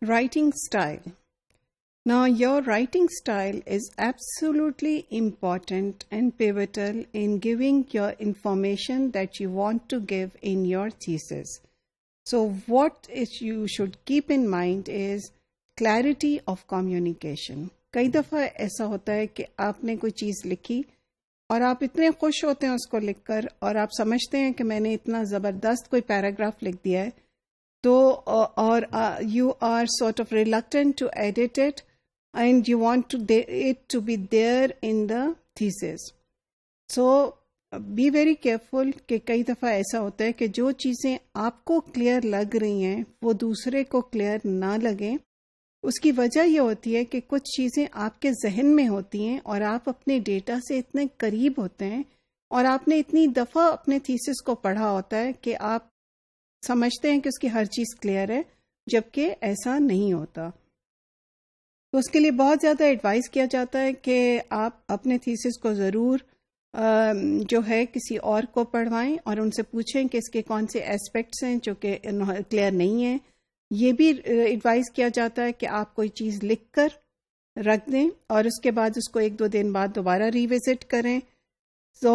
Writing style. Now, your writing style is absolutely important and pivotal in giving your information that you want to give in your thesis. So, what is you should keep in mind is clarity of communication. कई दफ़ा ऐसा होता है कि आपने कोई चीज़ लिखी और आप इतने खुश होते हैं उसको लिखकर और आप समझते हैं कि मैंने इतना ज़बरदस्त कोई पैराग्राफ लिख दिया है तो और you are sort of reluctant to edit it and you you to it to be there in the in so be very careful कि कई दफ़ा ऐसा होता है कि जो चीज़ें आपको क्लियर लग रही हैं वो दूसरे को क्लियर ना लगें उसकी वजह यह होती है कि कुछ चीज़ें आपके जहन में होती हैं और आप अपने डेटा से इतने करीब होते हैं और आपने इतनी दफ़ा अपने थीसिस को पढ़ा होता है कि आप समझते हैं कि उसकी हर चीज क्लियर है जबकि ऐसा नहीं होता तो उसके लिए बहुत ज़्यादा एडवाइस किया जाता है कि आप अपने थीसिस को ज़रूर जो है किसी और को पढ़वाएं और उनसे पूछें कि इसके कौन से एस्पेक्ट्स हैं जो कि क्लियर नहीं है ये भी एडवाइस किया जाता है कि आप कोई चीज़ लिख कर रख दें और उसके बाद उसको एक दो दिन बाद दोबारा रिविज़िट करें तो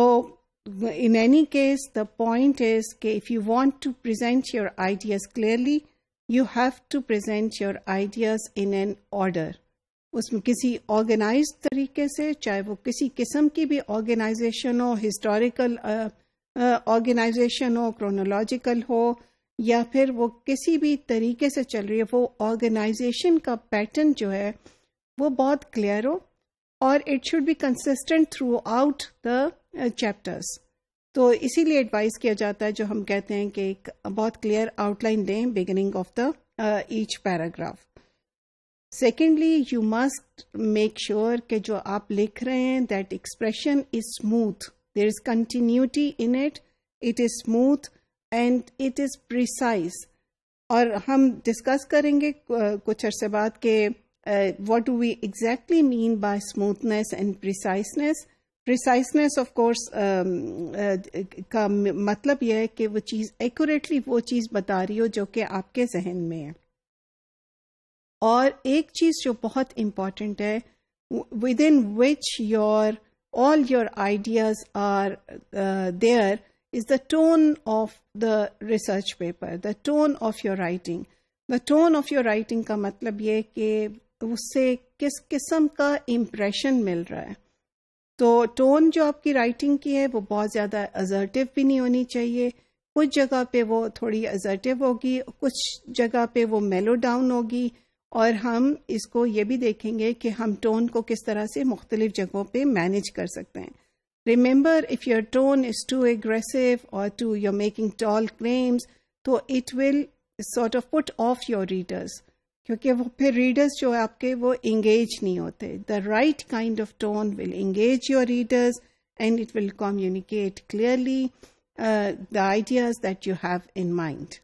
in any case, the point is if you want to present your ideas clearly, you have to present your ideas in an order. उसमें किसी ऑर्गेनाइज तरीके से चाहे वो किसी किस्म की भी ऑर्गेनाइजेशन हो हिस्टोरिकल ऑर्गेनाइजेशन हो क्रोनोलॉजिकल हो या फिर वो किसी भी तरीके से चल रही है वो ऑर्गेनाइजेशन का पैटर्न जो है वो बहुत क्लियर हो और it should be consistent throughout the chapters तो इसीलिए एडवाइस किया जाता है जो हम कहते हैं कि एक बहुत क्लियर आउटलाइन दें beginning of the each paragraph secondly you must make sure कि जो आप लिख रहे हैं that expression is smooth there is continuity in it it is smooth and it is precise और हम डिस्कस करेंगे uh, कुछ अरसे बाद के Uh, what do we exactly mean by smoothness and preciseness? Preciseness, of course, um, uh, matlab ye hai ke accurately wo cheez bata rahi ho jo ke aapke zehen mein hai. Aur ek cheez jo important hai, within which your, all your ideas are uh, there, is the tone of the research paper, the tone of your writing. The tone of your writing ka matlab ye hai तो उससे किस किस्म का impression मिल रहा है तो tone जो आपकी राइटिंग की है वो बहुत ज़्यादा अजर्टिव भी नहीं होनी चाहिए कुछ जगह पे वो थोड़ी अजर्टिव होगी कुछ जगह पे वो मेलो डाउन होगी और हम इसको ये भी देखेंगे कि हम टोन को किस तरह से मुख्तलिफ जगहों पे मैनेज कर सकते हैं remember if your tone is too aggressive और too you're making tall claims तो it will sort of put off your readers क्योंकि वो फिर रीडर्स जो है आपके वो इंगेज नहीं होते the right kind of tone will engage your readers and it will communicate clearly the ideas that you have in mind